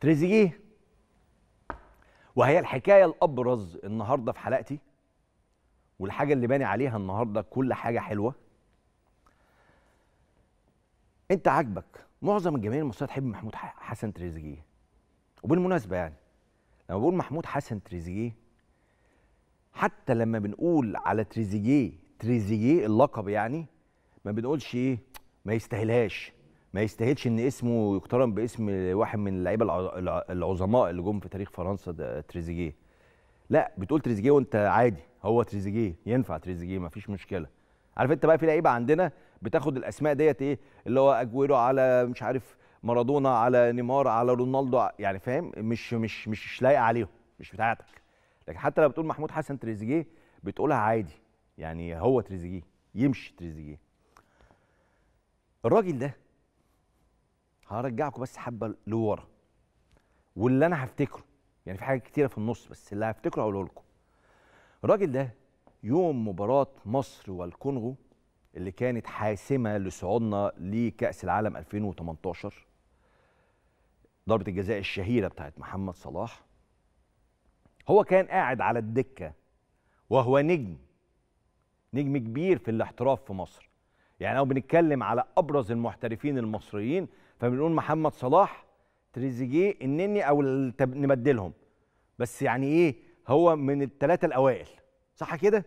تريزيجيه وهي الحكايه الابرز النهارده في حلقتي والحاجه اللي باني عليها النهارده كل حاجه حلوه انت عاجبك معظم الجماهير المصريه تحب محمود حسن تريزيجيه وبالمناسبه يعني لما بقول محمود حسن تريزيجيه حتى لما بنقول على تريزيجيه تريزيجيه اللقب يعني ما بنقولش ايه ما يستاهلهاش ما يستاهلش ان اسمه يقترن باسم واحد من اللعيبه العظماء اللي جم في تاريخ فرنسا تريزيجيه لا بتقول تريزيجيه وانت عادي هو تريزيجيه ينفع تريزيجيه مفيش مشكله عارف انت بقى في لعيبه عندنا بتاخد الاسماء ديت ايه اللي هو اجويرو على مش عارف مارادونا على نيمار على رونالدو يعني فاهم مش مش مش, مش لايقه عليهم مش بتاعتك لكن حتى لو بتقول محمود حسن تريزيجيه بتقولها عادي يعني هو تريزيجيه يمشي تريزيجيه الراجل ده هرجعكم بس حبه لورا واللي انا هفتكره يعني في حاجات كتيره في النص بس اللي هفتكره هقوله لكم الراجل ده يوم مباراه مصر والكونغو اللي كانت حاسمه لصعودنا لكاس العالم 2018 ضربه الجزاء الشهيره بتاعت محمد صلاح هو كان قاعد على الدكه وهو نجم نجم كبير في الاحتراف في مصر يعني لو بنتكلم على ابرز المحترفين المصريين فبنقول محمد صلاح تريزيجيه النني او التب... نبدلهم بس يعني ايه هو من الثلاثه الاوائل صح كده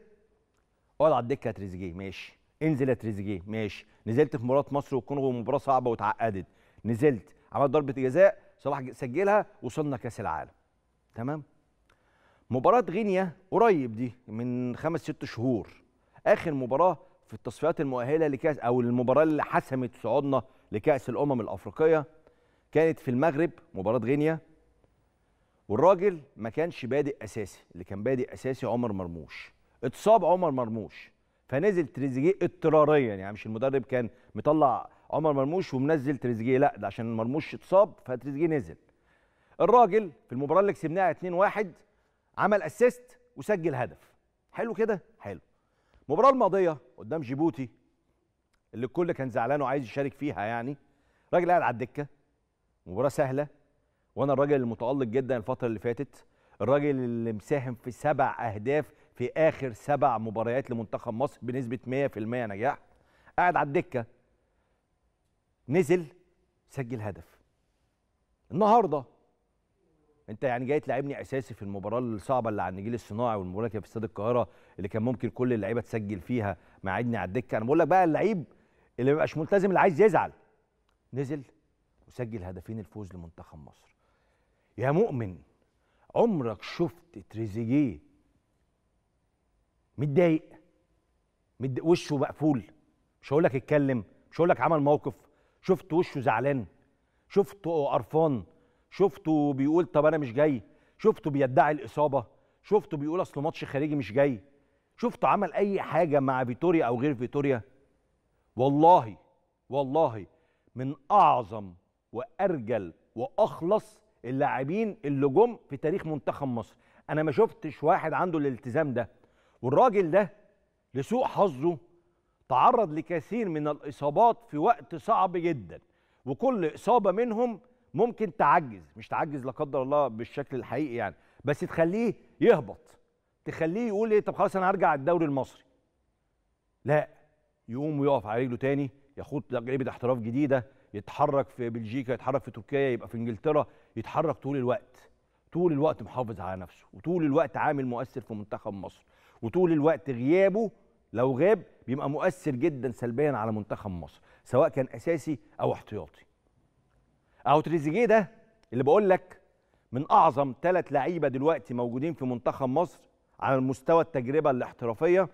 اقعد على الدكه يا تريزيجيه ماشي انزل يا تريزيجيه ماشي نزلت في مباراه مصر والكونغو مباراه صعبه واتعقدت نزلت عملت ضربه جزاء صلاح سجلها وصلنا كاس العالم تمام مباراه غينيا قريب دي من خمس ست شهور اخر مباراه في التصفيات المؤهله لكاس او المباراه اللي حسمت صعودنا لكأس الأمم الأفريقية كانت في المغرب مباراة غينيا والراجل ما كانش بادئ أساسي اللي كان بادئ أساسي عمر مرموش اتصاب عمر مرموش فنزل تريزيجيه اضطراريا يعني مش المدرب كان مطلع عمر مرموش ومنزل تريزيجيه لا ده عشان مرموش اتصاب فتريزيجيه نزل الراجل في المباراه اللي كسبناها 2-1 عمل اسيست وسجل هدف حلو كده حلو المباراه الماضيه قدام جيبوتي اللي الكل كان زعلان وعايز يشارك فيها يعني راجل قاعد على الدكه مباراه سهله وانا الراجل المتالق جدا الفتره اللي فاتت الراجل اللي مساهم في سبع اهداف في اخر سبع مباريات لمنتخب مصر بنسبه 100% نجاح قاعد على الدكه نزل سجل هدف النهارده انت يعني جاي تلاعبني اساسي في المباراه الصعبه اللي على النجيل الصناعي والمباراه في استاد القاهره اللي كان ممكن كل اللعيبه تسجل فيها معدني على الدكه انا بقول لك بقى اللعيب اللي ما بقاش ملتزم اللي عايز يزعل نزل وسجل هدفين الفوز لمنتخب مصر يا مؤمن عمرك شفت تريزيجيه متضايق مد... وشه مقفول مش هقول لك اتكلم مش هقول لك عمل موقف شفت وشه زعلان شفته قرفان شفته بيقول طب انا مش جاي شفته بيدعي الاصابه شفته بيقول اصل ماتش خارجي مش جاي شفته عمل اي حاجه مع فيتوريا او غير فيتوريا والله والله من اعظم وارجل واخلص اللاعبين اللي جم في تاريخ منتخب مصر انا ما شفتش واحد عنده الالتزام ده والراجل ده لسوء حظه تعرض لكثير من الاصابات في وقت صعب جدا وكل اصابه منهم ممكن تعجز مش تعجز لا قدر الله بالشكل الحقيقي يعني بس تخليه يهبط تخليه يقول ايه طب خلاص انا هرجع الدوري المصري لا يقوم ويقف على رجله تاني يخوض تجربه احتراف جديده يتحرك في بلجيكا يتحرك في تركيا يبقى في انجلترا يتحرك طول الوقت طول الوقت محافظ على نفسه وطول الوقت عامل مؤثر في منتخب مصر وطول الوقت غيابه لو غاب بيبقى مؤثر جدا سلبيا على منتخب مصر سواء كان اساسي او احتياطي اهو تريزيجيه ده اللي بقول لك من اعظم ثلاث لعيبه دلوقتي موجودين في منتخب مصر على المستوى التجربه الاحترافيه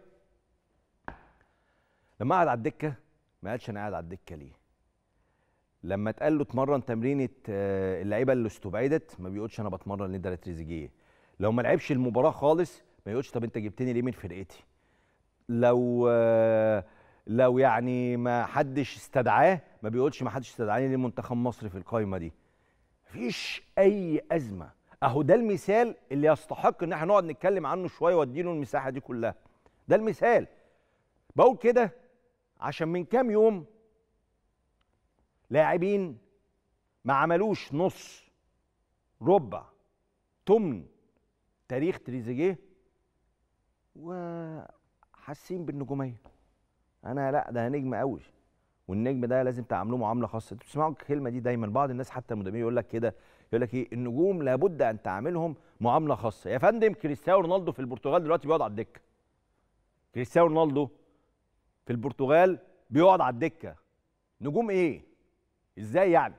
لما قعد على الدكه ما قالش انا قاعد على الدكه ليه لما اتقال له اتمرن تمرينه آه، اللعيبه اللي استبعدت ما بيقولش انا بتمرن لندر تريزيجيه لو ما لعبش المباراه خالص ما يقولش طب انت جبتني ليه من فرقتي لو آه، لو يعني ما حدش استدعاه ما بيقولش ما حدش استدعاني ليه منتخب مصر في القايمه دي مفيش اي ازمه اهو ده المثال اللي يستحق ان احنا نقعد نتكلم عنه شويه واديله المساحه دي كلها ده المثال بقول كده عشان من كام يوم لاعبين ما عملوش نص ربع تمن تاريخ تريزيجيه وحاسين بالنجوميه انا لا ده نجم قوي والنجم ده لازم تعاملوه معامله خاصه انتوا بتسمعوا الكلمه دي دايما بعض الناس حتى المدربين يقول لك كده يقول لك ايه النجوم لابد ان تعاملهم معامله خاصه يا فندم كريستيانو رونالدو في البرتغال دلوقتي بيقعد على الدكه كريستيانو رونالدو في البرتغال بيقعد على الدكه نجوم ايه ازاي يعني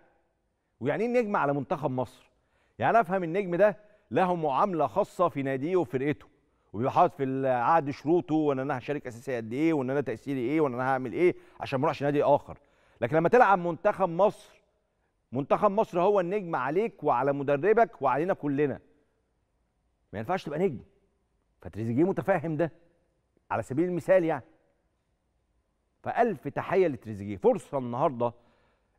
ويعني ايه نجم على منتخب مصر يعني انا افهم النجم ده له معامله خاصه في ناديه وفرقته وبيبقى في العقد شروطه وان انا هشارك اساسي قد ايه وان انا تاثيري ايه وان انا هعمل ايه عشان ما اروحش نادي اخر لكن لما تلعب منتخب مصر منتخب مصر هو النجم عليك وعلى مدربك وعلينا كلنا ما ينفعش تبقى نجم فتريزيجيه متفاهم ده على سبيل المثال يعني فالف تحيه لتريزيجيه فرصه النهارده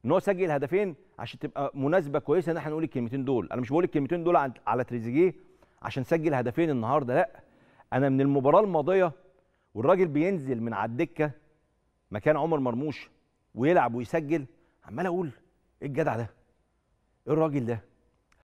ان هو سجل هدفين عشان تبقى مناسبه كويسه ان احنا نقول الكلمتين دول انا مش بقول الكلمتين دول على تريزيجيه عشان سجل هدفين النهارده لا انا من المباراه الماضيه والراجل بينزل من على الدكه مكان عمر مرموش ويلعب ويسجل عمال اقول ايه الجدع ده ايه الراجل ده